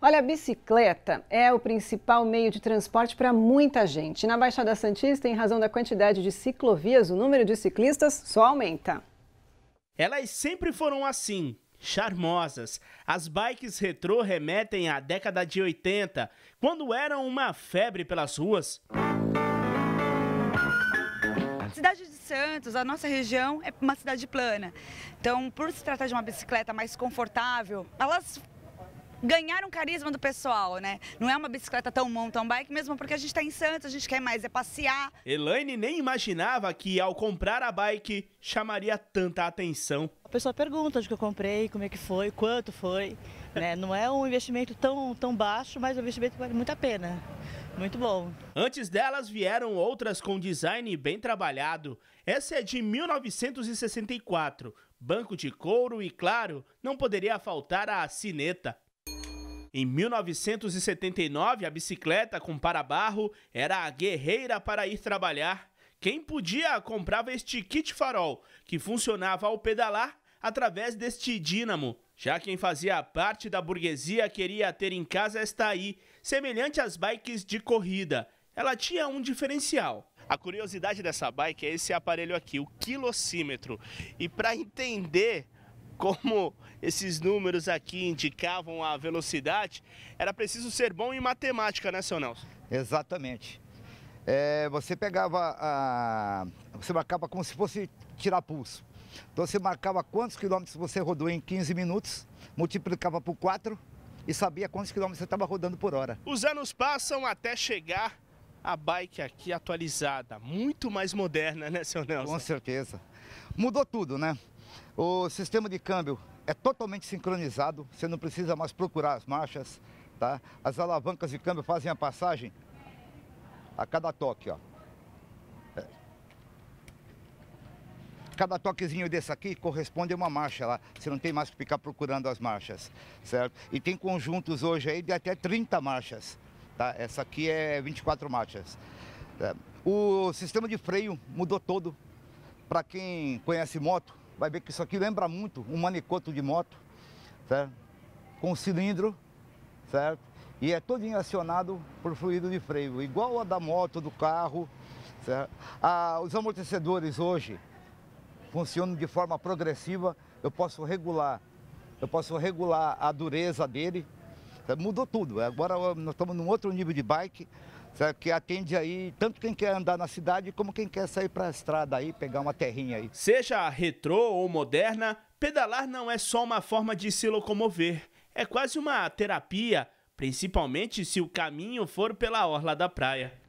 Olha, a bicicleta é o principal meio de transporte para muita gente. Na Baixada Santista, em razão da quantidade de ciclovias, o número de ciclistas só aumenta. Elas sempre foram assim, charmosas. As bikes retrô remetem à década de 80, quando eram uma febre pelas ruas. A cidade de Santos, a nossa região, é uma cidade plana. Então, por se tratar de uma bicicleta mais confortável, elas ganhar um carisma do pessoal, né? Não é uma bicicleta tão mountain bike mesmo, porque a gente está em Santos, a gente quer mais é passear. Elaine nem imaginava que ao comprar a bike chamaria tanta atenção. A pessoa pergunta onde que eu comprei, como é que foi, quanto foi. Né? Não é um investimento tão, tão baixo, mas o é investimento vale muito a pena. Muito bom. Antes delas vieram outras com design bem trabalhado. Essa é de 1964. Banco de couro e, claro, não poderia faltar a cineta. Em 1979, a bicicleta com para-barro era a guerreira para ir trabalhar. Quem podia comprava este kit farol, que funcionava ao pedalar através deste dínamo. Já quem fazia parte da burguesia queria ter em casa esta aí, semelhante às bikes de corrida. Ela tinha um diferencial. A curiosidade dessa bike é esse aparelho aqui, o quilocímetro. E para entender como esses números aqui indicavam a velocidade, era preciso ser bom em matemática, né, seu Nelson? Exatamente. É, você pegava, a, você marcava como se fosse tirar pulso. Então você marcava quantos quilômetros você rodou em 15 minutos, multiplicava por 4 e sabia quantos quilômetros você estava rodando por hora. Os anos passam até chegar a bike aqui atualizada, muito mais moderna, né, seu Nelson? Com certeza. Mudou tudo, né? O sistema de câmbio é totalmente sincronizado, você não precisa mais procurar as marchas, tá? As alavancas de câmbio fazem a passagem a cada toque, ó. É. Cada toquezinho desse aqui corresponde a uma marcha lá. Você não tem mais que ficar procurando as marchas, certo? E tem conjuntos hoje aí de até 30 marchas, tá? Essa aqui é 24 marchas. Tá? O sistema de freio mudou todo. Para quem conhece moto, vai ver que isso aqui lembra muito um manicoto de moto, certo? Com cilindro, certo? E é todo acionado por fluido de freio, igual a da moto, do carro. Certo? Ah, os amortecedores hoje funcionam de forma progressiva, eu posso regular, eu posso regular a dureza dele. Mudou tudo, agora nós estamos num outro nível de bike, certo? que atende aí tanto quem quer andar na cidade como quem quer sair para a estrada aí, pegar uma terrinha aí. Seja retrô ou moderna, pedalar não é só uma forma de se locomover, é quase uma terapia, principalmente se o caminho for pela orla da praia.